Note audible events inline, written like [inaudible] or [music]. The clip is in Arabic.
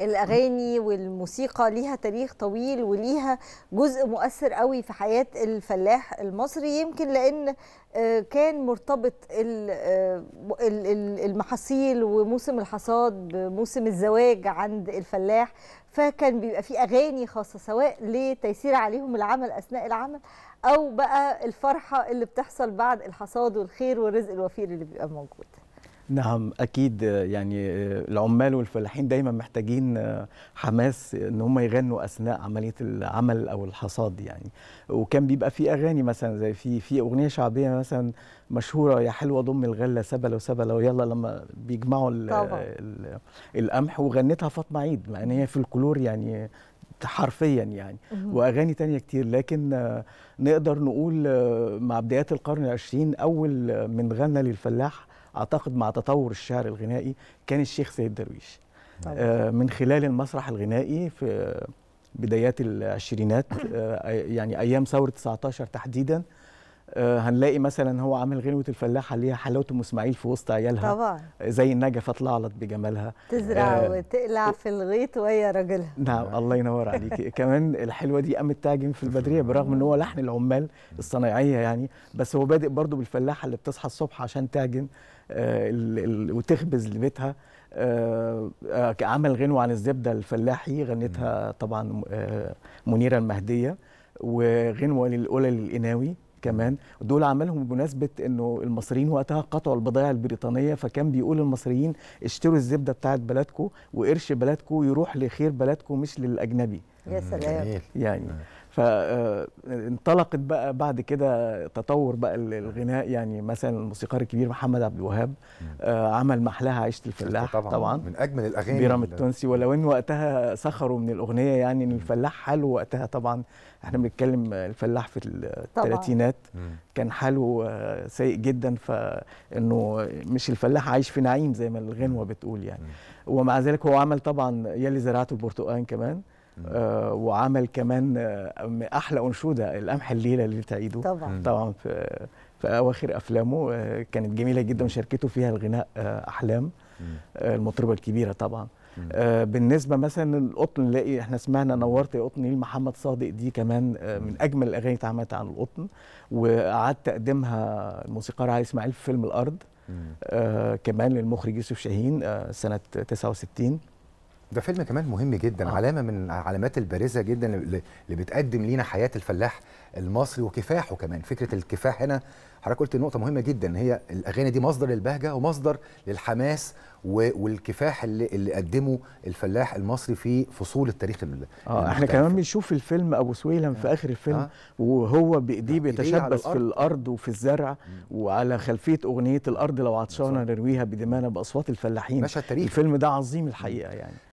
الاغاني والموسيقى ليها تاريخ طويل وليها جزء مؤثر قوي في حياه الفلاح المصري يمكن لان آه، كان مرتبط آه، المحاصيل وموسم الحصاد بموسم الزواج عند الفلاح فكان بيبقى في اغاني خاصه سواء لتيسير عليهم العمل اثناء العمل او بقى الفرحه اللي بتحصل بعد الحصاد والخير والرزق الوفير اللي بيبقى موجود نعم اكيد يعني العمال والفلاحين دايما محتاجين آه، حماس ان هم يغنوا اثناء عمليه العمل او الحصاد يعني وكان بيبقى في اغاني مثلا زي في في اغنيه شعبيه مثلا مشهوره يا حلوه ضم الغله سبل وسبل ويلا لما بيجمعوا ال القمح وغنتها فاطمه عيد مع ان هي في الكلور يعني حرفيا يعني واغاني تانية كتير لكن آه، نقدر نقول آه، مع بدايات القرن العشرين اول من غنى للفلاح اعتقد مع تطور الشعر الغنائي كان الشيخ سيد درويش آه من خلال المسرح الغنائي في بدايات العشرينات آه يعني ايام ثوره 19 تحديدا آه، هنلاقي مثلا هو عامل غنوه الفلاحه اللي هي حلاوه ام اسماعيل في وسط عيالها طبعا زي النجفه طلعلت بجمالها تزرع آه وتقلع في الغيط وهي راجلها نعم الله ينور عليكي [laughs] كمان الحلوه دي قامت تعجن في البدريه برغم ان هو لحن العمال الصنايعيه يعني بس هو بادئ برضو بالفلاحه اللي بتصحى الصبح عشان تعجن آه وتخبز لبيتها آه, آه، عمل غنوه عن الزبده الفلاحي غنتها طبعا آه، منيره المهديه وغنوه للاولى للقناوي كمان دول عملهم بمناسبه انه المصريين وقتها قطعوا البضائع البريطانيه فكان بيقول المصريين اشتروا الزبده بتاعت بلدكم وقرش بلدكم يروح لخير بلدكم مش للاجنبي يا سلام يعني آه. فانطلقت آه، بقى بعد كده تطور بقى الغناء يعني مثلا الموسيقار الكبير محمد عبد الوهاب آه، عمل محلاها عيشه الفلاح طبعا, طبعا من اجمل الاغاني بيرام التونسي ولو ان وقتها سخروا من الاغنيه يعني ان الفلاح حاله وقتها طبعا احنا بنتكلم الفلاح في الثلاثينات كان حاله سيء جدا فانه مش الفلاح عايش في نعيم زي ما الغنوه بتقول يعني ومع ذلك هو عمل طبعا يلي زرعته البرتقال كمان آه، وعمل كمان آه، احلى انشوده القمح الليله اللي تعيده طبعا طبعا في, في اواخر افلامه آه، كانت جميله جدا وشاركته فيها الغناء احلام المطربه الكبيره طبعا بالنسبه مثلا القطن نلاقي احنا سمعنا نورت يا قطن محمد صادق دي كمان من اجمل الاغاني اتعملت عن القطن وقعد تقديمها الموسيقار علي اسماعيل في فيلم الارض آه كمان للمخرج يوسف شاهين آه سنه 69 ده فيلم كمان مهم جدا آه. علامه من العلامات البارزه جدا اللي بتقدم لينا حياه الفلاح المصري وكفاحه كمان فكره الكفاح هنا حضرتك قلت نقطه مهمه جدا هي الاغاني دي مصدر للبهجه ومصدر للحماس والكفاح اللي, اللي قدمه الفلاح المصري في فصول التاريخ اه احنا كمان بنشوف الفيلم ابو سويلم آه. في اخر الفيلم آه. وهو بايديه آه. بيتشبث في الارض وفي الزرع م. وعلى خلفيه اغنيه الارض لو عطشانه نرويها بدمانا باصوات الفلاحين مشهد تاريخي الفيلم ده عظيم الحقيقه يعني